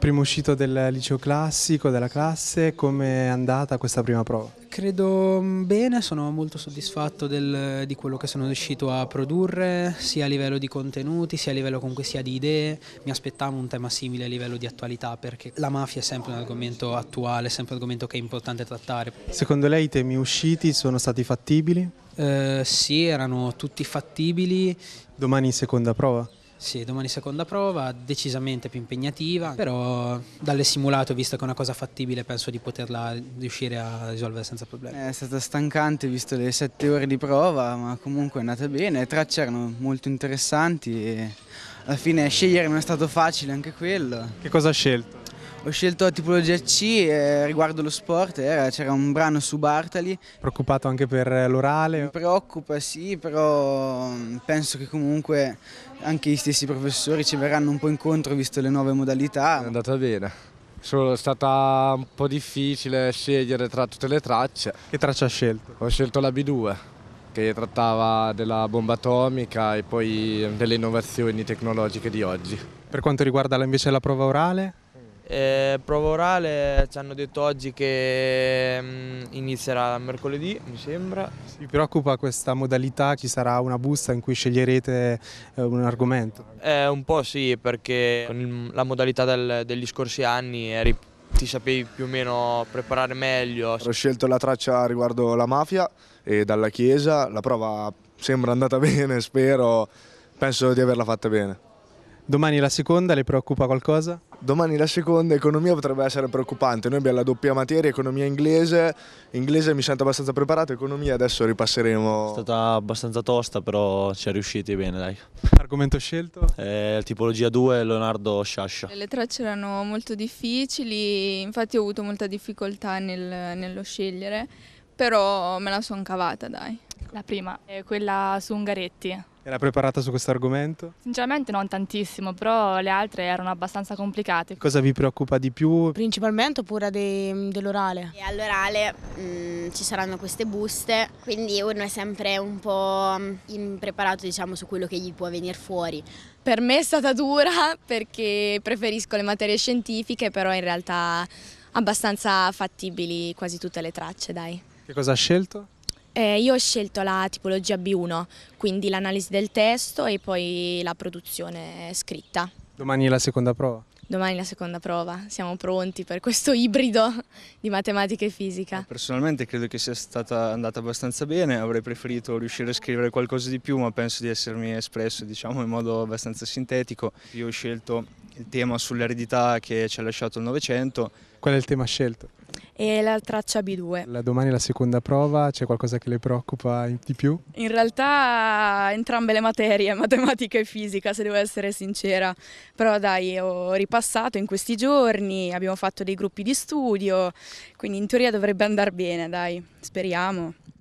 primo uscito del liceo classico, della classe, come è andata questa prima prova? Credo mm, bene, sono molto soddisfatto del, di quello che sono riuscito a produrre, sia a livello di contenuti, sia a livello comunque sia di idee. Mi aspettavo un tema simile a livello di attualità perché la mafia è sempre un argomento attuale, è sempre un argomento che è importante trattare. Secondo lei i temi usciti sono stati fattibili? Eh, sì, erano tutti fattibili. Domani seconda prova? Sì, domani seconda prova, decisamente più impegnativa, però dalle simulate ho visto che è una cosa fattibile, penso di poterla riuscire a risolvere senza problemi. È stata stancante visto le sette ore di prova, ma comunque è andata bene, le tracce erano molto interessanti e alla fine scegliere non è stato facile anche quello. Che cosa ha scelto? Ho scelto la tipologia C eh, riguardo lo sport, eh, c'era un brano su Bartali. Preoccupato anche per l'orale? Mi preoccupa sì, però mm, penso che comunque anche gli stessi professori ci verranno un po' incontro visto le nuove modalità. È andata bene, Solo è stata un po' difficile scegliere tra tutte le tracce. Che traccia hai scelto? Ho scelto la B2 che trattava della bomba atomica e poi delle innovazioni tecnologiche di oggi. Per quanto riguarda invece la prova orale? Eh, prova orale ci hanno detto oggi che mh, mm, inizierà mercoledì, mi sembra. Vi preoccupa questa modalità? Ci sarà una busta in cui sceglierete eh, un argomento? Eh, un po' sì, perché con la modalità del, degli scorsi anni eri, ti sapevi più o meno preparare meglio. Ho scelto la traccia riguardo la mafia e dalla Chiesa, la prova sembra andata bene, spero, penso di averla fatta bene. Domani la seconda, le preoccupa qualcosa? Domani la seconda, economia potrebbe essere preoccupante, noi abbiamo la doppia materia, economia inglese, inglese mi sento abbastanza preparato, economia adesso ripasseremo. È stata abbastanza tosta però ci è riusciti bene dai. Argomento scelto? Eh, tipologia 2, Leonardo Sciascia. Le tracce erano molto difficili, infatti ho avuto molta difficoltà nel, nello scegliere, però me la sono cavata dai. La prima, è eh, quella su Ungaretti, era preparata su questo argomento? Sinceramente non tantissimo, però le altre erano abbastanza complicate. Cosa vi preoccupa di più? Principalmente oppure dell'orale? All'orale mm, ci saranno queste buste, quindi uno è sempre un po' impreparato diciamo, su quello che gli può venire fuori. Per me è stata dura perché preferisco le materie scientifiche, però in realtà abbastanza fattibili quasi tutte le tracce, dai. Che cosa ha scelto? Eh, io ho scelto la tipologia B1, quindi l'analisi del testo e poi la produzione scritta. Domani è la seconda prova? Domani è la seconda prova, siamo pronti per questo ibrido di matematica e fisica. Eh, personalmente credo che sia stata andata abbastanza bene, avrei preferito riuscire a scrivere qualcosa di più, ma penso di essermi espresso diciamo, in modo abbastanza sintetico. Io ho scelto il tema sull'eredità che ci ha lasciato il Novecento. Qual è il tema scelto? e la traccia B2. La domani è la seconda prova, c'è qualcosa che le preoccupa di più? In realtà entrambe le materie, matematica e fisica se devo essere sincera, però dai ho ripassato in questi giorni, abbiamo fatto dei gruppi di studio, quindi in teoria dovrebbe andare bene dai, speriamo.